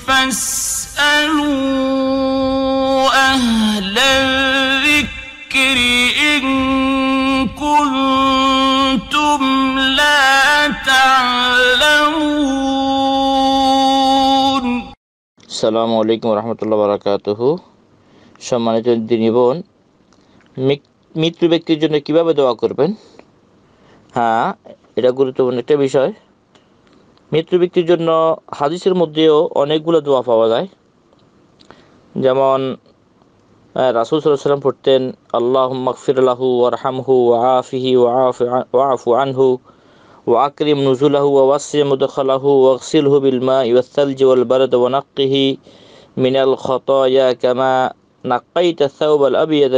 সালাম আলাইকুম রহমতুল্লাহ বারকাত সম্মানিত দিনী বোন মৃত্যু ব্যক্তির জন্য কিভাবে দোয়া করবেন হ্যাঁ এটা গুরুত্বপূর্ণ একটা বিষয় মৃত্যু ব্যক্তির জন্য হাদিসের মধ্যেও অনেকগুলো দোয়া পাওয়া যায় যেমন রাসুল সাল্লাম পড়তেন আল্লাহ মকফিরাহু ওয়ারহামহু ওয়াফিহি ওয়াফু আনহু ওয়াকরিম নুজুলাহু উদ্দালাহু ওয়াকসিল হু বিলমা ইউসাল ওয়াল বারদ ওয়ানাক্কিহি মিনাল কেমা কামা نقيت الثوب الأبيض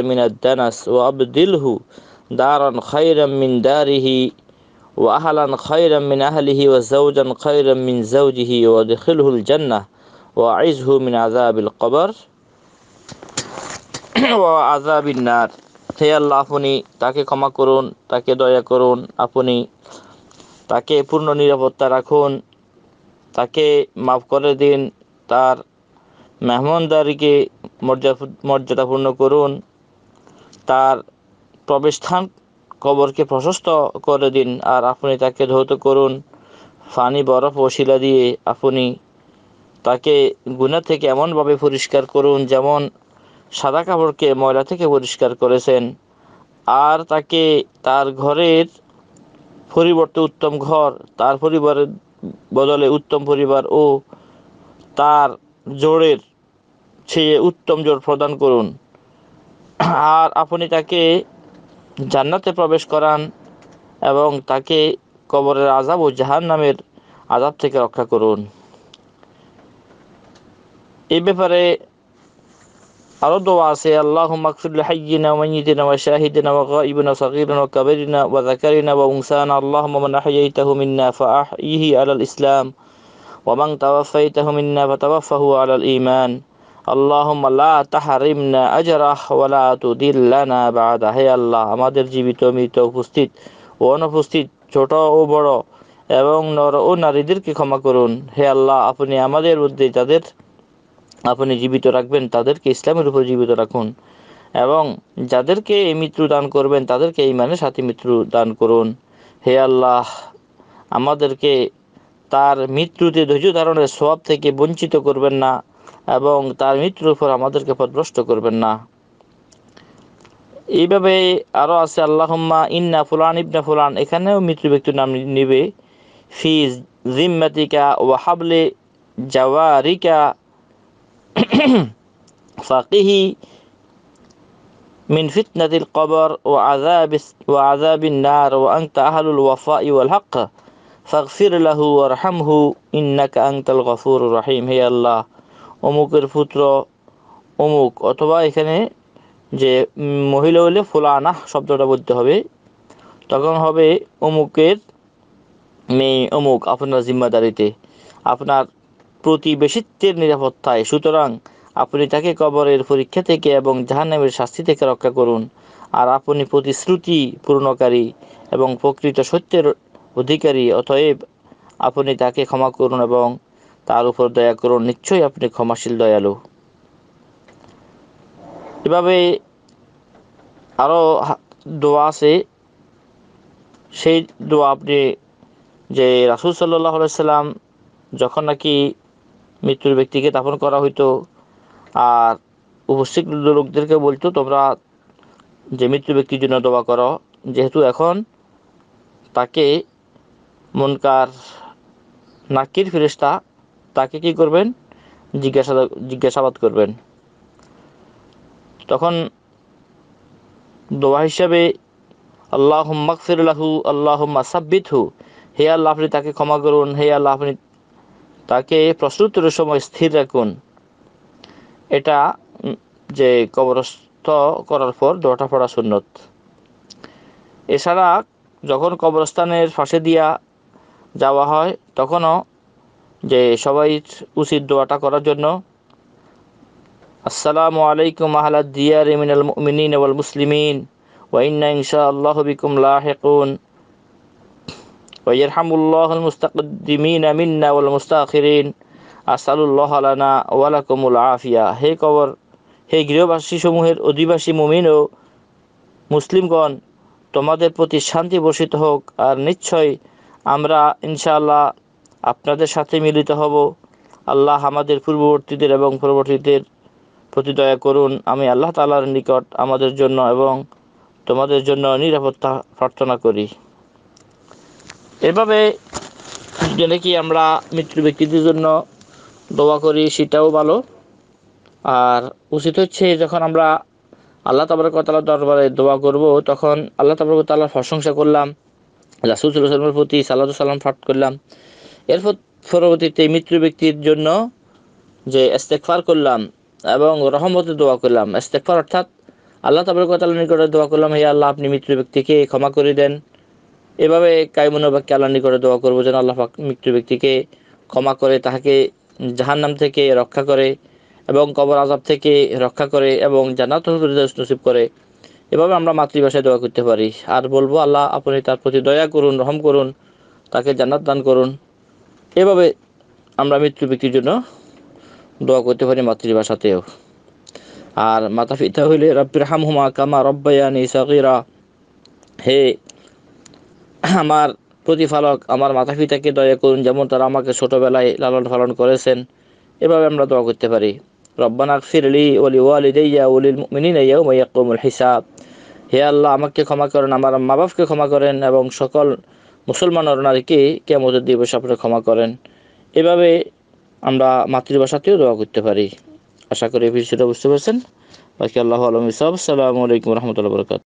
ও আবদিল হু দারন خيرا মিন দারিহি وأهلا خيرا من أهله وزوجا خيرا من زوجه وادخله الجنة وأعزه من عذاب القبر وعذاب النار হে আল্লাহ আপনি তাকে ক্ষমা করুন তাকে দয়া করুন আপনি তাকে পূর্ণ নিরাপত্তা রাখুন তাকে মাফ করে দিন তার মেহমানদারিকে মর্যাদা মর্যাদাপূর্ণ করুন তার প্রবেশস্থান কবরকে প্রশস্ত করে দিন আর আপনি তাকে ধৌত করুন ফানি বরফ ও শিলা দিয়ে আপনি তাকে গুণা থেকে এমনভাবে পরিষ্কার করুন যেমন সাদা কাপড়কে ময়লা থেকে পরিষ্কার করেছেন আর তাকে তার ঘরের পরিবর্তে উত্তম ঘর তার পরিবারের বদলে উত্তম পরিবার ও তার জোরের সে উত্তম জোর প্রদান করুন আর আপনি তাকে জান্নাতে প্রবেশ করান এবং তাকে কবরের আজাব ও জাহান নামের আজাব থেকে রক্ষা করুন এই ব্যাপারে আরো দোয়া আছে আল্লাহ মাকফিরুল হাইয়িনা ওয়া মাইয়িতিনা ওয়া শাহিদিনা ওয়া গায়িবিনা সাগীরিনা ওয়া কাবীরিনা ওয়া যাকারিনা ওয়া উনসানা আল্লাহুম্মা মান আহয়াইতাহু মিন্না ফাআহইহি আলাল ইসলাম ওয়া মান তাওয়াফাইতাহু মিন্না ফাতাওয়াফাহু আলাল ঈমান আল্লাহম আল্লাহ তাহারিমনা আজরাহ ওয়ালা তুদিল্লানা বাদ হে আল্লাহ আমাদের জীবিত মৃত উপস্থিত ও অনুপস্থিত ছোট ও বড় এবং নর ও নারীদেরকে ক্ষমা করুন হে আল্লাহ আপনি আমাদের মধ্যে যাদের আপনি জীবিত রাখবেন তাদেরকে ইসলামের উপর জীবিত রাখুন এবং যাদেরকে এই মৃত্যু দান করবেন তাদেরকে এই মানে সাথে মৃত্যু দান করুন হে আল্লাহ আমাদেরকে তার মৃত্যুতে ধৈর্য ধারণের সব থেকে বঞ্চিত করবেন না এবং তার মৃত্যুর উপর আমাদেরকে পথভ্রষ্ট করবেন না এইভাবে আরও আছে আল্লাহম্মা ইন্না ফুলান ইবনা ফুলান এখানেও মৃত্যু ব্যক্তির নাম নিবে ফি জিম্মাতিকা ওয়াহাবলে জাওয়ারিকা ফাকিহি من فتنة القبر وعذاب وعذاب النار وأنت أهل الوفاء والحق فاغفر له وارحمه إنك أنت الغفور الرحيم هي الله অমুকের পুত্র অমুক অথবা এখানে যে মহিলা হলে ফুলানা শব্দটা বলতে হবে তখন হবে অমুকের মেয়ে অমুক আপনার জিম্মাদারিতে আপনার প্রতিবেশিত্বের নিরাপত্তায় সুতরাং আপনি তাকে কবরের পরীক্ষা থেকে এবং জাহান্নামের শাস্তি থেকে রক্ষা করুন আর আপনি প্রতিশ্রুতি পূর্ণকারী এবং প্রকৃত সত্যের অধিকারী অতএব আপনি তাকে ক্ষমা করুন এবং তার উপর দয়া করুন নিশ্চয়ই আপনি ক্ষমাশীল দয়ালু এভাবে আরও দোয়া আছে সেই দোয়া আপনি যে রাসুল সাল্লাহ সাল্লাম যখন নাকি মৃত্যুর ব্যক্তিকে দাপন করা হইতো আর উপস্থিত লোকদেরকে বলতো তোমরা যে মৃত্যু ব্যক্তির জন্য দোয়া করো যেহেতু এখন তাকে মনকার নাকির ফিরিস্তা তাকে কি করবেন জিজ্ঞাসা জিজ্ঞাসাবাদ করবেন তখন দোয়া হিসাবে আল্লাহ মাকসিরাহু আল্লাহ মাসাব্বিত হু হে আল্লাহ আপনি তাকে ক্ষমা করুন হে আল্লাহ আপনি তাকে প্রশ্নোত্তরের সময় স্থির রাখুন এটা যে কবরস্থ করার পর দোয়াটা পড়া সুন্নত এছাড়া যখন কবরস্থানের ফাঁসে দিয়া যাওয়া হয় তখনও যে সবাই উচিত দোয়াটা করার জন্য আসসালামু আলাইকুম আহলা দিয়ার মিনাল মিনিন ওয়াল মুসলিমিন ওয়াইন্না ইনশা আল্লাহ বিকুম লাহেকুন ويرحم الله المستقدمين منا أسأل الله لنا ولكم العافية কবর হে গৃহবাসী অধিবাসী মুমিন মুসলিমগণ তোমাদের প্রতি শান্তি বর্ষিত হোক আর নিশ্চয় আমরা ইনশাল্লাহ আপনাদের সাথে মিলিত হব আল্লাহ আমাদের পূর্ববর্তীদের এবং পরবর্তীদের প্রতি দয়া করুন আমি আল্লাহ তালার নিকট আমাদের জন্য এবং তোমাদের জন্য নিরাপত্তা প্রার্থনা করি এভাবে নাকি আমরা মৃত্যু ব্যক্তিদের জন্য দোয়া করি সেটাও ভালো আর উচিত হচ্ছে যখন আমরা আল্লাহ তাবরকতালার দরবারে দোয়া করব তখন আল্লাহ তাবরকতালার প্রশংসা করলাম রাসুল সাল্লামের প্রতি সাল্লা সাল্লাম ফাট করলাম এরপর পরবর্তীতে মৃত্যু ব্যক্তির জন্য যে ইস্তেকফার করলাম এবং রহমতে দোয়া করলাম ইস্তেকফার অর্থাৎ আল্লাহ তাবরকতাল্লাহ নিকটে দোয়া করলাম হে আল্লাহ আপনি মৃত্যু ব্যক্তিকে ক্ষমা করে দেন এভাবে কায়মনোবাক্যে আল্লাহ নিকটে দোয়া করবো যেন আল্লাহ মৃত্যু ব্যক্তিকে ক্ষমা করে তাহাকে জাহান্নাম থেকে রক্ষা করে এবং কবর আজাব থেকে রক্ষা করে এবং জান্নাত নসিব করে এভাবে আমরা মাতৃভাষায় দোয়া করতে পারি আর বলবো আল্লাহ আপনি তার প্রতি দয়া করুন রহম করুন তাকে জান্নাত দান করুন এভাবে আমরা মৃত্যু ব্যক্তির জন্য দোয়া করতে পারি মাতৃভাষাতেও আর মাতা পিতা হইলে রব্বির হুমা কামা রব্বায়ানি সাকিরা হে আমার প্রতিফালক আমার মাতা পিতাকে দয়া করুন যেমন তারা আমাকে ছোটোবেলায় লালন পালন করেছেন এভাবে আমরা দোয়া করতে পারি রব্বান আকফিরলি ওলি ওয়ালিদাইয়া ওলিল মাইয়া মাইয়াকুমুল হিসাব হে আল্লাহ আমাকে ক্ষমা করেন আমার মা বাপকে ক্ষমা করেন এবং সকল মুসলমান ওর নারীকে কেমতের দিবস আপনারা ক্ষমা করেন এভাবে আমরা মাতৃভাষাতেও দোয়া করতে পারি আশা করি বিষয়টা বুঝতে পারছেন বাকি আল্লাহ আলম ইসাব সালামু আলাইকুম রহমতুল্লাহ বরকাত